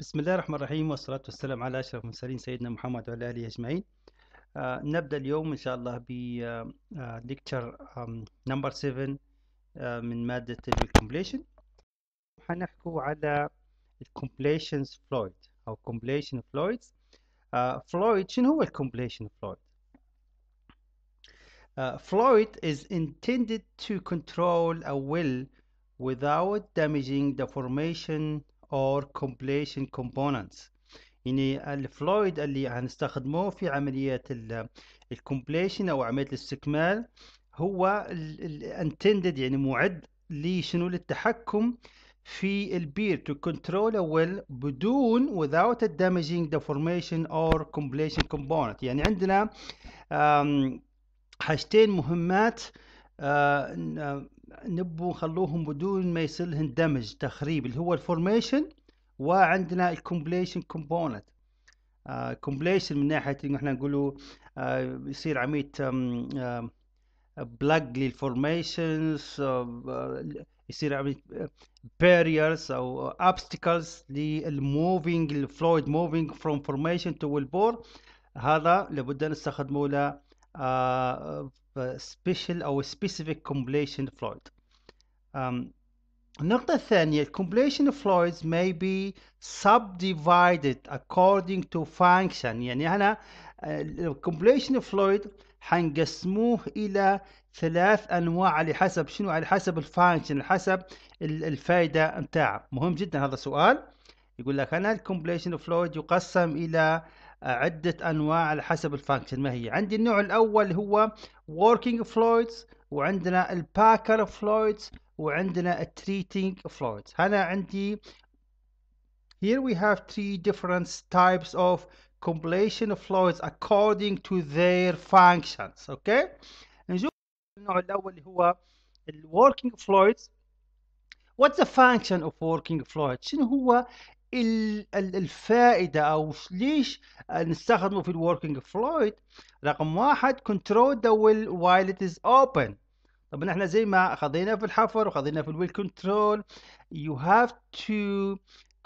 بسم الله الرحمن الرحيم والصلاة والسلام على أشرف المرسلين سيدنا محمد وعلى آله أجمعين آه نبدأ اليوم إن شاء الله ب ليكتشر نمبر 7 من مادة الكومبليشن حنحكو على الكومبليشنز فلويد أو كومبليشن فلويدز فلويد شنو هو الكومبليشن فلويد؟ فلويد is intended to control a well without damaging the formation or completion components يعني الفلويد اللي هنستخدمه في عملية الكمبليشن او عملية الاستكمال هو الانتندد يعني معد لشنو للتحكم في البير control a well بدون without damaging the formation or completion component يعني عندنا حاجتين مهمات آه، نبو نخلوهم بدون ما يصير لهم دمج تخريب اللي هو الفورميشن وعندنا الكومبليشن كومبوننت كومبليشن من ناحيه انه احنا نقولوا uh, يصير عمليه بلاج للفورميشنز يصير عمليه آه، باريرز او obstacles للموفينج الفلويد موفينج فروم فورميشن تو البور هذا لابد ان نستخدمه ل آه، سبيشال او سبيسيفيك كومبليشن فلويد النقطة الثانية completion fluids may be subdivided according to function يعني هنا آه، completion فلويد حنقسموه إلى ثلاث أنواع على حسب شنو على حسب الفانكشن على حسب الفائدة متاعه مهم جدا هذا السؤال يقول لك أنا الكومبليشن فلويد يقسم إلى عدة أنواع على حسب الفانكشن ما هي عندي النوع الأول هو working فلويدز وعندنا الباكر فلويدز وعندنا treating فلويدز هنا عندي here we have three different types of compilation fluids according to their functions okay نشوف النوع الأول اللي هو working fluids what's the function of working fluids شنو هو الفائدة أو ليش نستخدمه في الوركينج فلويد رقم واحد كنترول ذا ويل وايل it is open طبعا احنا زي ما خذينا في الحفر وخذينا في الويل كنترول you have to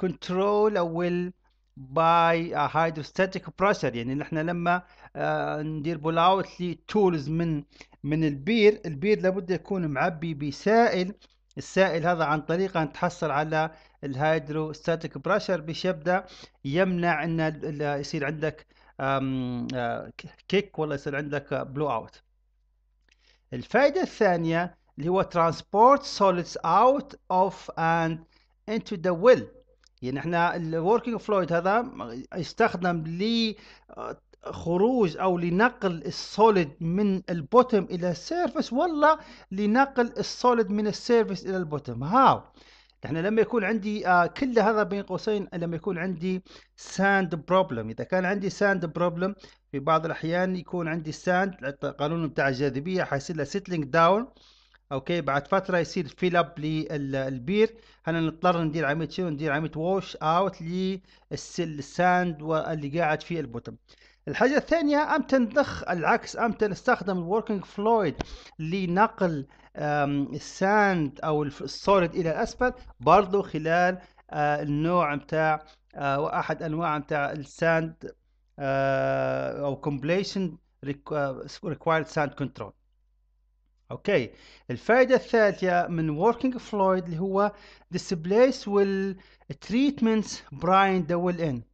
control a will by a hydrostatic pressure يعني احنا لما آه، ندير بول اوت لتولز من من البير البير لابد يكون معبي بسائل السائل هذا عن طريقه تحصل على الهيدروستاتيك بريشر بشبدة يبدا يمنع ان يصير عندك كيك آه، ولا يصير عندك بلو آه، اوت الفائده الثانيه اللي هو ترانسبورت سوليدز اوت اوف اند انتو ذا ويل يعني احنا الوركينج فلويد هذا يستخدم ل آه، خروج او لنقل السوليد من البوتم الى السيرفس ولا لنقل السوليد من السيرفس الى البوتم هاو احنا لما يكون عندي آه، كل هذا بين قوسين لما يكون عندي ساند بروبلم اذا كان عندي ساند بروبلم في بعض الاحيان يكون عندي ساند القانون بتاع الجاذبيه حيصير له سيتلينج داون اوكي بعد فتره يصير فيل اب للبير هنا نضطر ندير عمليه شنو ندير عمليه ووش اوت للساند واللي قاعد في البوتم الحاجة الثانية أمتى نضخ العكس أمتى نستخدم الوركينج فلويد لنقل الساند أو السوليد إلى الأسفل برضو خلال آه، النوع متاع آه، وأحد أنواع متاع الساند آه، أو كومبليشن ريكوايرد ساند كنترول اوكي الفائده الثالثه من وركينج فلويد اللي هو ديسبليس والتريتمنت براين دول ان يعني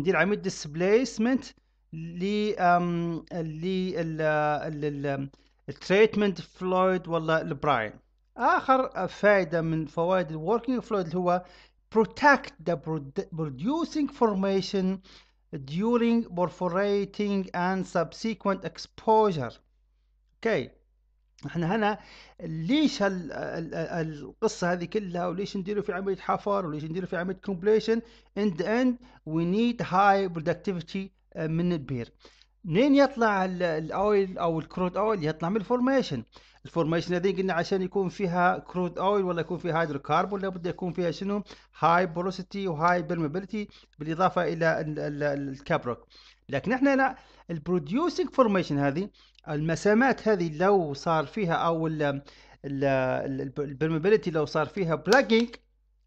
ندير عمليه displacement ل التريتمنت فلويد ولا البراين اخر فائده من فوائد الوركينج فلويد هو protect the producing formation during perforating and subsequent exposure اوكي okay. احنا هنا ليش هال القصه هذه كلها وليش نديروا في عمليه حفر وليش نديروا في عمليه كومبليشن in the end we need high productivity آه، من البير منين يطلع الاويل او الكرود اويل يطلع من الفورميشن الفورميشن هذه قلنا عشان يكون فيها كرود اويل ولا يكون فيها هيدروكاربون لابد يكون فيها شنو هاي بروسيتي وهاي برمبيليتي بالاضافه الى الكابروك لكن احنا لا البروديوسنج فورميشن هذه المسامات هذه لو صار فيها او البرمبيليتي لو صار فيها بلاجينج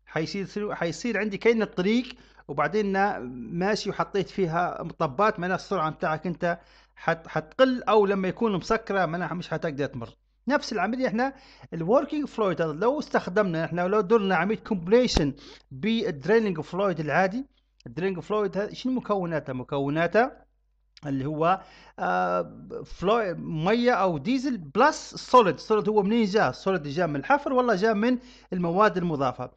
حيصير حيصير عندي كاين الطريق وبعدين ماشي وحطيت فيها مطبات معناها السرعه نتاعك انت حت حتقل او لما يكون مسكره معناها مش حتقدر تمر نفس العمليه احنا الوركينج فلويد لو استخدمنا احنا لو درنا عمليه كومبليشن بالدريننج فلويد العادي الدريننج فلويد شنو مكوناته مكوناته اللي هو فلويد آه، ميه او ديزل بلس سوليد سوليد هو منين جاء السوليد جاء من الحفر ولا جاء من المواد المضافه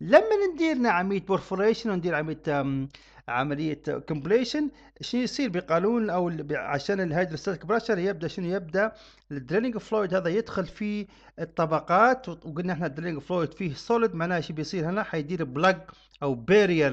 لما ندير عمليه برفوريشن وندير عمليه عمليه كومبليشن شنو يصير بقانون او عشان الهيدروستاتيك بريشر يبدا شنو يبدا الدرينج فلويد هذا يدخل في الطبقات وقلنا احنا الدرينج فلويد فيه سوليد معناها شو بيصير هنا حيدير بلاج او بارير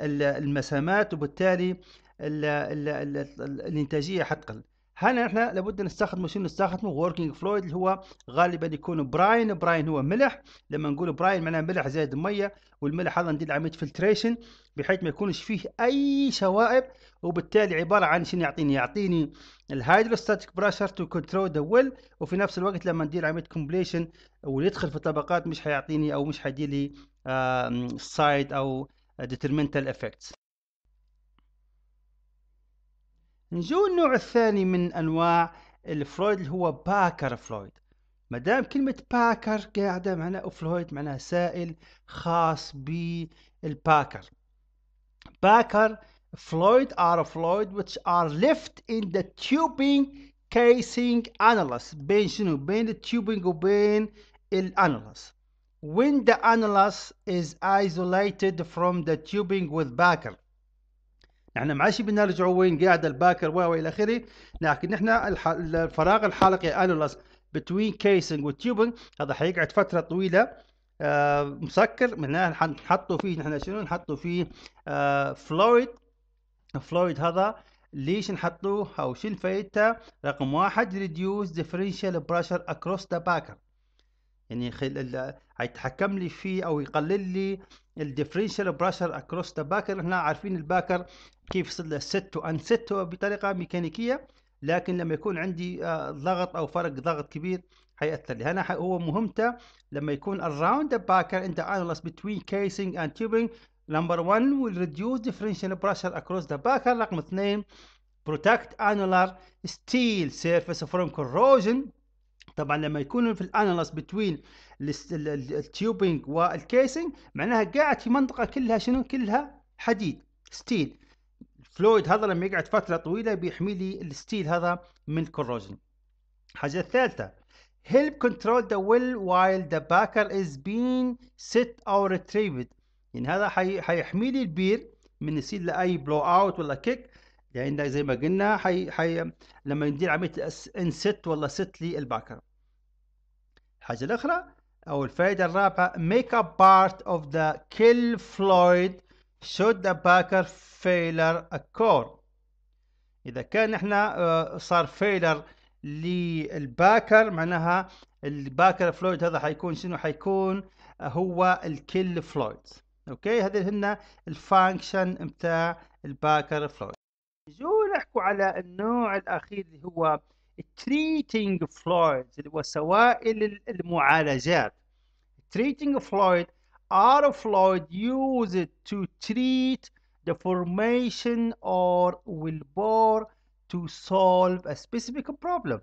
للمسامات وبالتالي الانتاجيه حتقل هنا احنا لابد نستخدمه شنو نستخدمه وركينج فلويد اللي هو غالبا يكون براين براين هو ملح لما نقول براين معناه ملح زائد ميه والملح هذا ندير عمليه فلتريشن بحيث ما يكونش فيه اي شوائب وبالتالي عباره عن شنو يعطيني يعطيني الهيدروستاتيك بريشر تو كنترول ذا ويل وفي نفس الوقت لما ندير عمليه كومبليشن ويدخل في الطبقات مش حيعطيني او مش حيدير لي سايد او ديترمنتال افكتس نجو النوع الثاني من أنواع الفرويد اللي هو باكر فرويد مدام كلمة باكر قاعدة معناه فلويد معناها سائل خاص بالباكر باكر فلويد ار فلويد which are left in the tubing casing annulus بين شنو بين التوبينج وبين الانالس when the annulus is isolated from the tubing with باكر يعني ما عادش نرجع وين قاعد الباكر و الى اخره لكن احنا الفراغ الحلقي انولس بتوين كيسنج وتيوبنج هذا حيقعد فتره طويله آه مسكر معناها حنحطوا فيه نحن شنو نحطوا فيه آه فلويد فلويد هذا ليش نحطوه او شنو فايدته رقم واحد ريديوس ديفرنشال بريشر اكروس ذا باكر يعني خل... هيتحكم لي فيه او يقلل لي الديفرنشال براشر اكروس ذا باكر احنا عارفين الباكر كيف ست وانست بطريقه ميكانيكيه لكن لما يكون عندي آه، ضغط او فرق ضغط كبير حيأثر لي هنا هو مهمته لما يكون around the باكر in the analysis between casing and tubing number one will reduce differential pressure across the backer رقم اثنين protect annular steel surface from corrosion طبعا لما يكون في الانالس بتوين التيوبينج والكيسنج معناها قاعد في منطقه كلها شنو كلها حديد ستيل فلويد هذا لما يقعد فتره طويله بيحمي لي الستيل هذا من الكوروجن الحاجه الثالثه help control the ويل while the backer is being set or retrieved يعني هذا حي... حيحمي لي البير من يصير له اي بلو اوت ولا كيك لان يعني زي ما قلنا حي... حي... لما ندير عمليه انست ولا ست للباكر الحاجة الأخرى أو الفائدة الرابعة make اب part of the kill فلويد should the backer فيلر occur إذا كان احنا آه، صار فيلر للباكر معناها الباكر فلويد هذا حيكون شنو حيكون آه، هو الكيل فلويد اوكي هذه هن الفانكشن متاع الباكر فلويد نجوا نحكوا على النوع الاخير اللي هو treating fluids وسوائل المعالجات treating fluid are a fluid used to treat the formation or will bore to solve a specific problem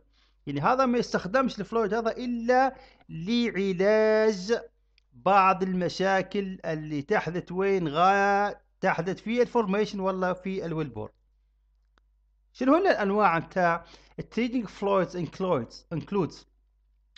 يعني هذا ما يستخدمش الفلويد هذا إلا لعلاج بعض المشاكل اللي تحدث وين غاية تحدث في الفورميشن ولا في الويلبور شنو هنا الأنواع متاع التريدنج فلويدز انكلودز انكلودز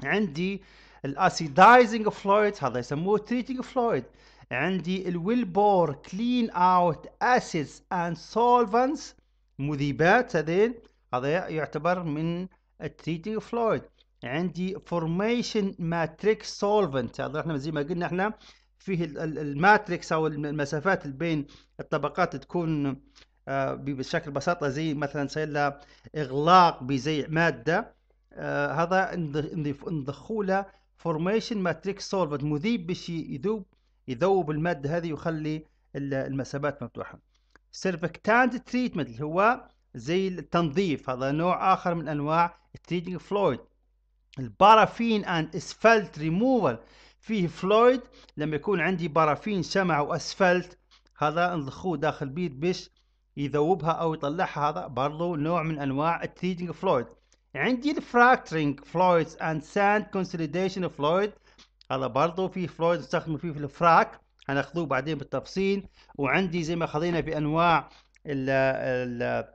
عندي الاسيدايزنج فلويد هذا يسموه تريتنج فلويد عندي الويل بور كلين اوت اسيدز اند سولفنتس مذيبات هذين هذا يعتبر من التريتنج فلويد عندي فورميشن ماتريكس سولفنت هذا احنا زي ما قلنا احنا فيه الماتريكس او المسافات بين الطبقات تكون آه، بشكل بساطة زي مثلا سيلا إغلاق بزي مادة آه، هذا نضخوا له فورميشن ماتريكس سولفنت مذيب باش يذوب يذوب المادة هذه ويخلي المسابات مفتوحة سيرفكتاند تريتمنت اللي هو زي التنظيف هذا نوع آخر من أنواع التريتنج فلويد البارافين اند اسفلت ريموفال فيه فلويد لما يكون عندي بارافين شمع واسفلت هذا نضخوه داخل بيت باش يذوبها او يطلعها هذا برضو نوع من انواع التيجنج فلويد عندي الفراكترينج فلويدز اند ساند كونسوليديشن فلويد هذا برضو في فلويد نستخدمه فيه في الفراك هناخذوه بعدين بالتفصيل وعندي زي ما خذينا في انواع ال ال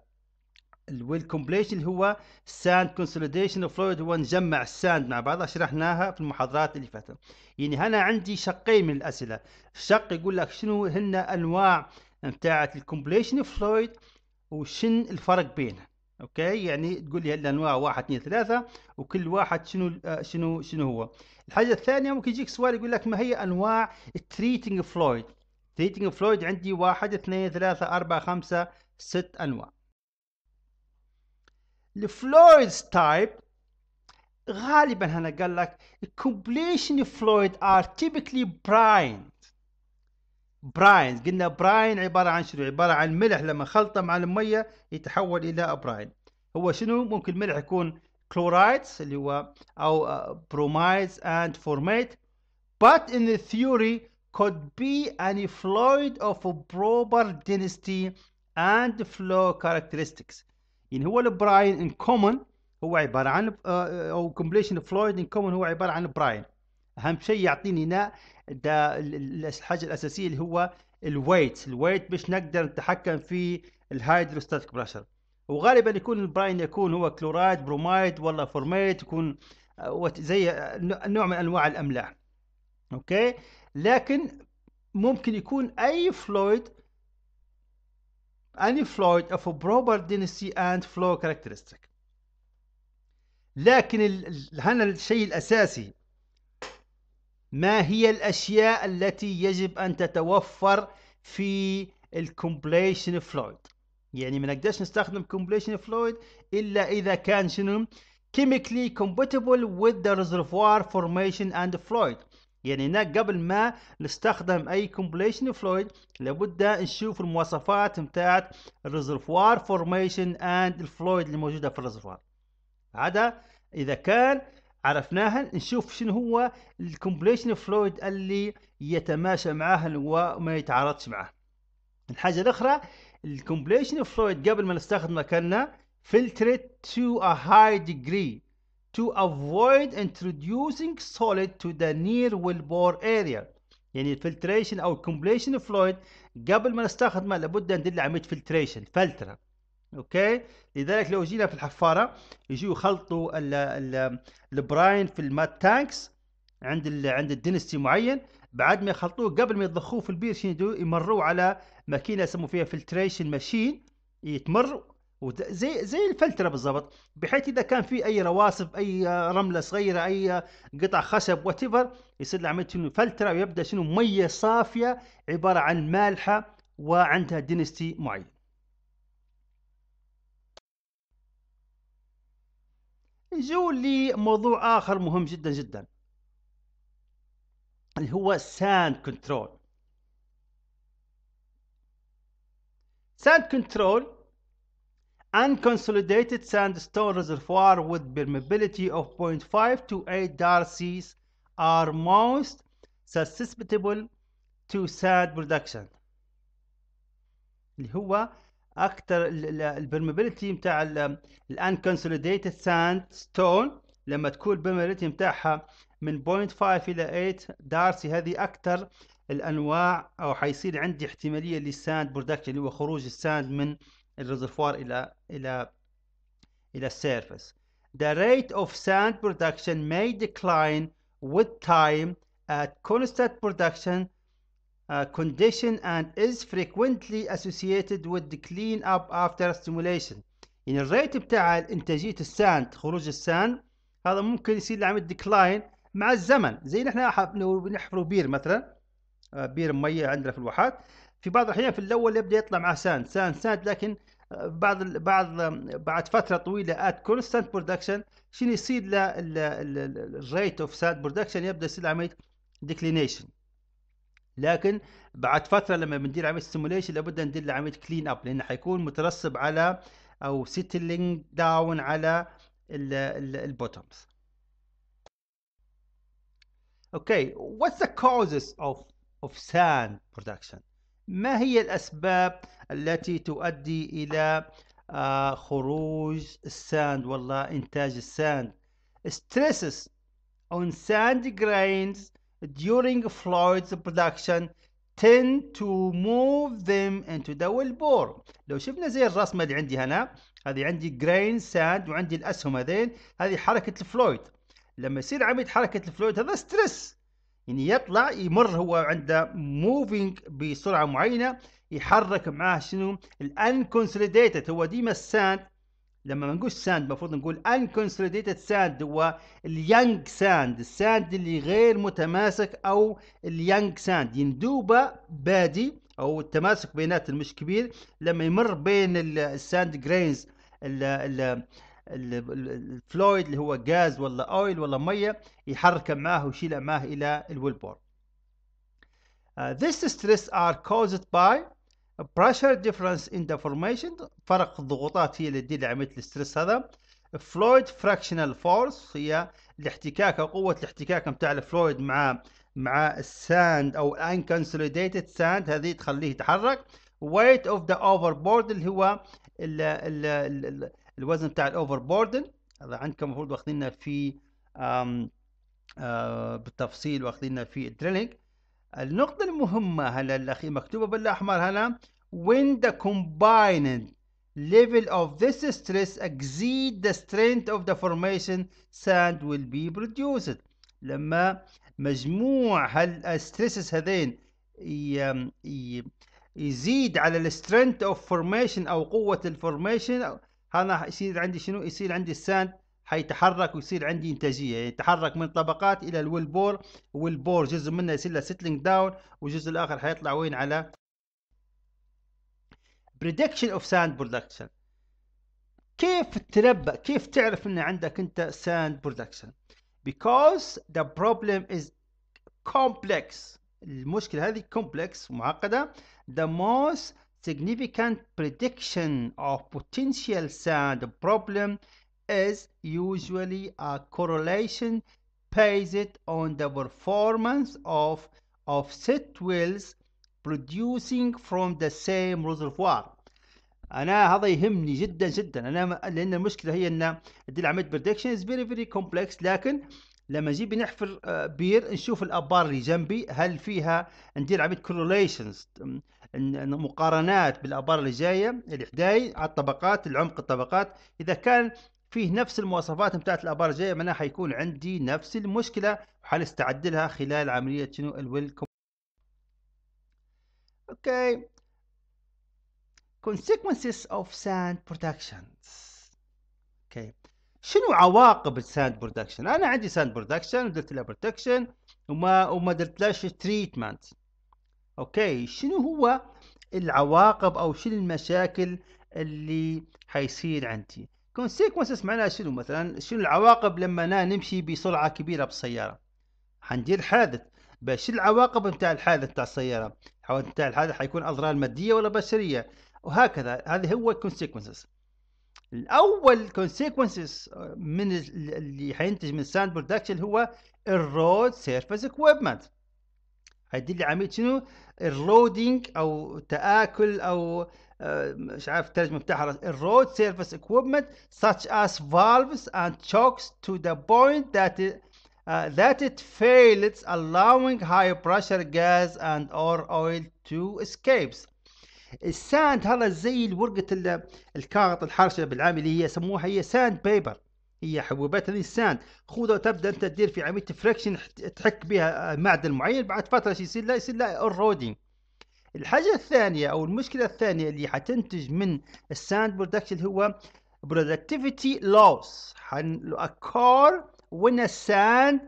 الويل كومبليشن اللي هو ساند كونسوليديشن فلويد هو نجمع الساند مع بعضها شرحناها في المحاضرات اللي فاتت يعني هنا عندي شقين من الاسئله شق يقول لك شنو هن انواع بتاعه الكومبليشن فلويد وشن الفرق بينها اوكي يعني تقول لي الانواع واحد اثنين ثلاثه وكل واحد شنو آه، شنو شنو هو الحاجه الثانيه ممكن يجيك سؤال يقول لك ما هي انواع التريتنج فلويد تريتنج فلويد عندي واحد اثنين ثلاثه اربعه خمسه ست انواع الفلويدز تايب غالبا هنا قال لك الكومبليشن فلويد ار تيبيكلي براين براين قلنا براين عبارة عن شنو عبارة عن ملح لما خلطه مع المية يتحول إلى براين هو شنو ممكن الملح يكون كلورايدز اللي هو أو برومايدز أند فورميت but in the theory could be any fluid of a proper density and flow characteristics يعني هو البراين in common هو عبارة عن آه، آه، أو combination fluid in common هو عبارة عن براين أهم شيء يعطيني هنا ده الحاجه الاساسيه اللي هو الويت الويت باش نقدر نتحكم في الهايدروستاتيك بريشر وغالبا يكون البراين يكون هو كلورايد برومايد ولا فورميت يكون آه، زي آه، نوع من انواع الاملاح اوكي لكن ممكن يكون اي فلويد any fluid of a proper density and flow characteristic لكن هنا الشيء الاساسي ما هي الأشياء التي يجب أن تتوفر في الكومبليشن فلويد يعني ما نقدرش نستخدم كومبليشن فلويد إلا إذا كان شنو chemically compatible with the reservoir formation and fluid يعني هناك قبل ما نستخدم اي كومبليشن فلويد لابد نشوف المواصفات بتاعت الريزرفوار فورميشن اند الفلويد اللي موجوده في الريزرفوار هذا اذا كان عرفناها نشوف شنو هو الكومبليشن فلويد اللي يتماشى معاه وما يتعارضش معاه الحاجة الأخرى الكومبليشن فلويد قبل ما نستخدمه كنا filtered to a high degree to avoid introducing solid to the near bore area يعني الفلتريشن او الكومبليشن فلويد قبل ما نستخدمه لابد ندير عمليه فلتريشن فلتره اوكي لذلك لو جينا في الحفاره يجوا يخلطوا البراين في المات تانكس عند الـ عند الدينستي معين بعد ما يخلطوه قبل ما يضخوه في البير شنو يمروه على ماكينه يسموا فيها فلتريشن ماشين يتمر زي زي الفلتره بالضبط بحيث اذا كان في اي رواسب اي رمله صغيره اي قطع خشب وات ايفر يصير عمليه شنو فلتره ويبدا شنو ميه صافيه عباره عن مالحه وعندها دينستي معين نجيو لموضوع اخر مهم جدا جدا اللي هو ساند كنترول ساند كنترول unconsolidated sandstone reservoir with permeability of 0.5 to 8 darcies are most susceptible to sand production اللي هو اكثر البرمبيلتي نتاع الان كونسوليديتد ساند ستون لما تكون البرمبيلتي نتاعها من 0.5 الى 8 دارسي هذه اكثر الانواع او حيصير عندي احتماليه للساند برودكشن اللي هو خروج الساند من الريزرفوار الى الى الى السيرفس The rate of sand production may decline with time at constant production uh, condition and is frequently associated with the clean up after stimulation يعني الريت بتاع انتاجيه الساند خروج الساند هذا ممكن يصير له عمل ديكلاين مع الزمن زي نحن لو بنحفروا بير مثلا uh, بير ميه عندنا في الواحات في بعض الاحيان في الاول يبدا يطلع مع ساند ساند ساند لكن بعض بعض بعد فتره طويله at constant production شنو يصير له للريت اوف ساند برودكشن يبدا يصير عمليه ديكلينيشن لكن بعد فتره لما بندير عمليه سيموليشن لابد ندير له عمليه كلين اب لانه حيكون مترسب على او سيتلينج داون على البوتومز اوكي واتس ذا causes اوف اوف ساند برودكشن ما هي الاسباب التي تؤدي الى آه، خروج الساند والله انتاج الساند stresses on sand grains during Floyd's production tend to move them into the bore. لو شفنا زي الرسمة اللي عندي هنا هذه عندي grain sand وعندي الأسهم هذين هذه حركة الفلويد لما يصير عملية حركة الفلويد هذا ستريس يعني يطلع يمر هو عنده موفينج بسرعة معينة يحرك معاه شنو الانكونسوليديتد هو ديما الساند لما ما نقولش ساند المفروض نقول كونسوليديتد ساند هو اليانج ساند الساند اللي غير متماسك او اليانج ساند يندوبه بادي او التماسك بيناتهم مش كبير لما يمر بين الساند جرينز ال ال الفلويد اللي هو غاز ولا اويل ولا ميه يحركه معاه ويشيله معاه الى الويلبور. Uh, آه، this stress are caused by بريشر ديفرنس ان ديفورميشن فرق الضغوطات هي اللي تدير عمليه الاسترس هذا فلويد فراكشنال فورس هي الاحتكاك او قوه الاحتكاك بتاع الفلويد مع مع الساند او كونسوليديتد ساند هذه تخليه يتحرك ويت اوف ذا اوفر بورد اللي هو الـ الـ الـ الوزن بتاع الاوفر بورد هذا عندكم المفروض واخذينه في آه، بالتفصيل واخذينه في الدريلينج النقطة المهمة هلا الأخير مكتوبة بالأحمر هلا when the combined level of this stress exceed the strength of the formation sand will be produced لما مجموع هالستريسز هذين يزيد على السترينث اوف فورميشن او قوه الفورميشن انا يصير عندي شنو يصير عندي الساند حيتحرك ويصير عندي انتاجيه يعني يتحرك من طبقات الى الويلبور بور جزء منه يصير له سيتلينج داون والجزء الاخر حيطلع وين على بريدكشن اوف ساند برودكشن كيف تنبأ كيف تعرف ان عندك انت ساند برودكشن because the problem is complex المشكله هذه complex معقده the most significant prediction of potential sand problem is usually a correlation based on the performance of offset wells producing from the same reservoir انا هذا يهمني جدا جدا انا لان المشكله هي ان دي عمليه بريدكشن از فيري فيري كومبلكس لكن لما نجي بنحفر آه، بير نشوف الابار اللي جنبي هل فيها ندير عمليه كورليشنز مقارنات بالابار اللي جايه اللي حداي على الطبقات العمق الطبقات اذا كان فيه نفس المواصفات بتاعت الابار الجايه معناها حيكون عندي نفس المشكله وحنستعدلها خلال عمليه شنو الويلكم اوكي consequences of sand productions اوكي شنو عواقب الساند برودكشن انا عندي ساند برودكشن ودرت لها برودكشن وما وما درت لهش تريتمنت اوكي شنو هو العواقب او شنو المشاكل اللي حيصير عندي كونسيكونسز معناها شنو مثلا شنو العواقب لما انا نمشي بسرعه كبيره بالسياره حندير حادث باش العواقب نتاع الحادث نتاع السياره حوادث نتاع الحادث حيكون اضرار ماديه ولا بشريه وهكذا هذا هو الكونسيكونسز الاول كونسيكونسز آه، من اللي حينتج من ساند برودكشن هو الرود سيرفيس اكويبمنت هيدي اللي عمليه شنو الرودينج او تاكل او آه، مش عارف الترجمه بتاعها الرود سيرفيس equipment such as valves and chokes to the point that it, uh, that it fails allowing high pressure gas and or oil to escapes الساند هذا زي ورقة الكاغط الحرشة بالعاميه اللي هي يسموها هي ساند بيبر هي حبوبات هذه الساند خذها وتبدا انت تدير في عمليه فريكشن تحك بها معدن معين بعد فتره شو يصير لا يصير لا الرودينج الحاجة الثانية أو المشكلة الثانية اللي حتنتج من الساند برودكشن هو productivity loss حنلو occur when a sand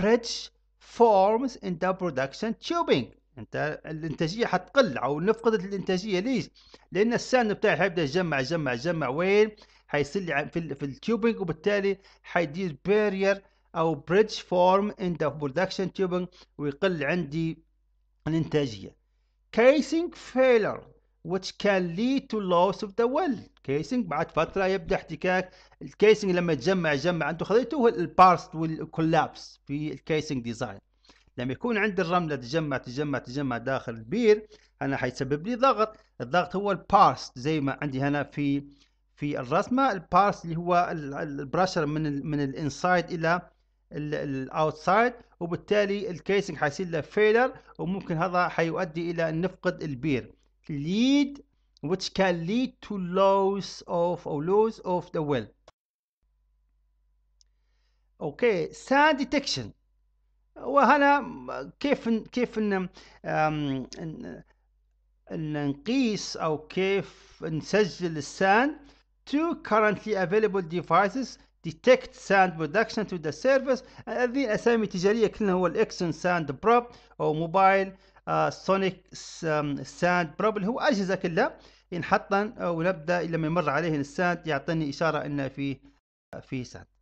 bridge forms in the production tubing انت الانتاجيه حتقل او نفقد الانتاجيه ليش؟ لان الساند بتاعي حيبدا يجمع يجمع يجمع وين؟ حيصير لي في, ال في التيوبنج وبالتالي حيدير بارير او بريدج فورم ان ذا برودكشن تيوبنج ويقل عندي الانتاجيه. كيسينج فيلر which can lead to loss of the well casing بعد فترة يبدأ احتكاك الكيسنج لما يتجمع جمع أنتم خذيتوه البارست والكولابس في الكيسنج ديزاين لما يكون عندي الرملة تجمع تجمع تجمع داخل البير أنا حيسبب لي ضغط الضغط هو البارست زي ما عندي هنا في في الرسمة البارست اللي هو البراشر من الـ من الانسايد إلى الاوتسايد وبالتالي الكيسنج حيصير له فيلر وممكن هذا حيؤدي الى ان نفقد البير lead which can lead to loss of or loss of the well اوكي sand detection وهنا كيف كيف إن ان نقيس او كيف نسجل السان to currently available devices ديتكت ساند برودكشن تو ذا سيرفيس هذه اسامي تجاريه كلها هو الإكسون ساند بروب أو موبايل سونيك ساند بروب اللي هو أجهزة كلها ينحطن آه، ونبدأ لما يمر عليه الساند يعطيني إشارة انه في آه، في ساند